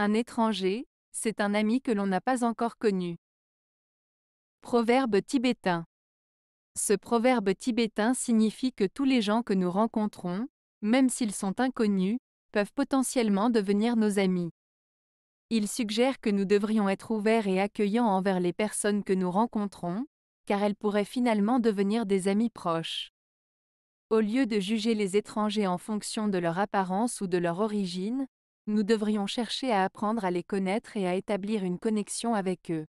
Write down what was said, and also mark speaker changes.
Speaker 1: Un étranger, c'est un ami que l'on n'a pas encore connu. Proverbe tibétain. Ce proverbe tibétain signifie que tous les gens que nous rencontrons, même s'ils sont inconnus, peuvent potentiellement devenir nos amis. Il suggère que nous devrions être ouverts et accueillants envers les personnes que nous rencontrons, car elles pourraient finalement devenir des amis proches. Au lieu de juger les étrangers en fonction de leur apparence ou de leur origine, nous devrions chercher à apprendre à les connaître et à établir une connexion avec eux.